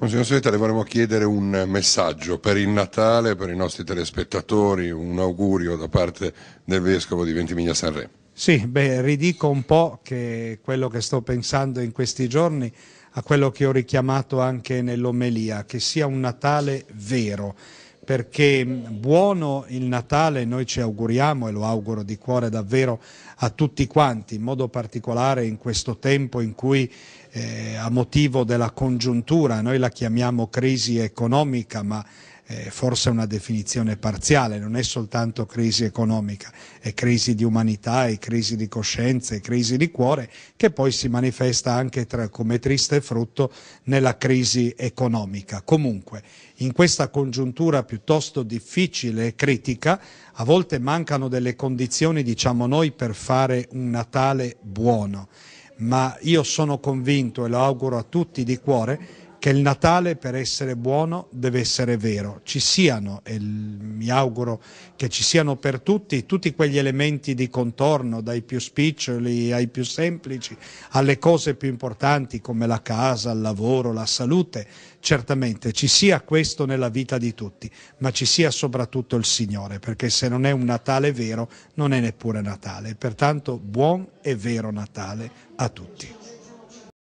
Monsignor Svetta, le volevamo chiedere un messaggio per il Natale, per i nostri telespettatori, un augurio da parte del Vescovo di Ventimiglia Sanremo. Sì, beh, ridico un po' che quello che sto pensando in questi giorni a quello che ho richiamato anche nell'omelia, che sia un Natale vero perché buono il Natale noi ci auguriamo e lo auguro di cuore davvero a tutti quanti, in modo particolare in questo tempo in cui eh, a motivo della congiuntura, noi la chiamiamo crisi economica, ma eh, forse una definizione parziale, non è soltanto crisi economica, è crisi di umanità, è crisi di coscienza, è crisi di cuore, che poi si manifesta anche tra, come triste frutto nella crisi economica. Comunque, in questa congiuntura piuttosto difficile e critica, a volte mancano delle condizioni, diciamo noi, per fare un Natale buono ma io sono convinto e lo auguro a tutti di cuore che il Natale per essere buono deve essere vero. Ci siano, e mi auguro che ci siano per tutti, tutti quegli elementi di contorno, dai più spiccioli ai più semplici, alle cose più importanti come la casa, il lavoro, la salute. Certamente ci sia questo nella vita di tutti, ma ci sia soprattutto il Signore, perché se non è un Natale vero, non è neppure Natale. Pertanto buon e vero Natale a tutti.